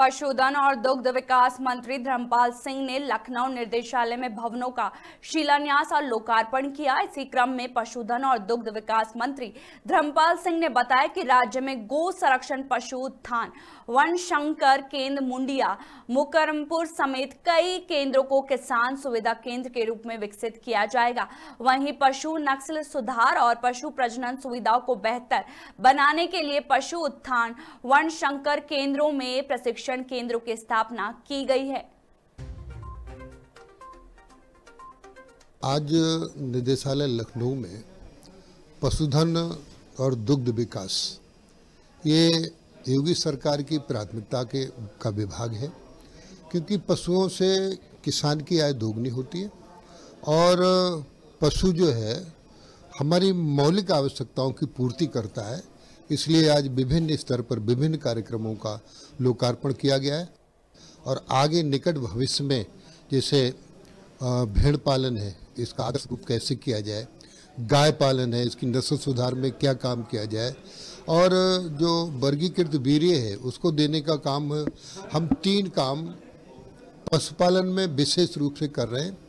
पशुधन और दुग्ध विकास मंत्री धर्मपाल सिंह ने लखनऊ निर्देशालय में भवनों का शिलान्यास और लोकार्पण किया इसी क्रम में पशुधन और दुग्ध विकास मंत्री धर्मपाल सिंह ने बताया कि राज्य में गो संरक्षण पशु उत्थान वन शंकर केंद्र मुंडिया मुकरमपुर समेत कई केंद्रों को किसान सुविधा केंद्र के रूप में विकसित किया जाएगा वही पशु नक्सल सुधार और पशु प्रजनन सुविधाओं को बेहतर बनाने के लिए पशु उत्थान वन शंकर केंद्रों में प्रशिक्षण प्रशिक्षण केंद्रों की स्थापना की गई है आज निदेशालय लखनऊ में पशुधन और दुग्ध विकास ये योगी सरकार की प्राथमिकता के का विभाग है क्योंकि पशुओं से किसान की आय दोगुनी होती है और पशु जो है हमारी मौलिक आवश्यकताओं की पूर्ति करता है इसलिए आज विभिन्न स्तर पर विभिन्न कार्यक्रमों का लोकार्पण किया गया है और आगे निकट भविष्य में जैसे भेड़ पालन है इसका आदर्श रूप कैसे किया जाए गाय पालन है इसकी नस्ल सुधार में क्या काम किया जाए और जो वर्गीकृत वीर्य है उसको देने का काम हम तीन काम पशुपालन में विशेष रूप से कर रहे हैं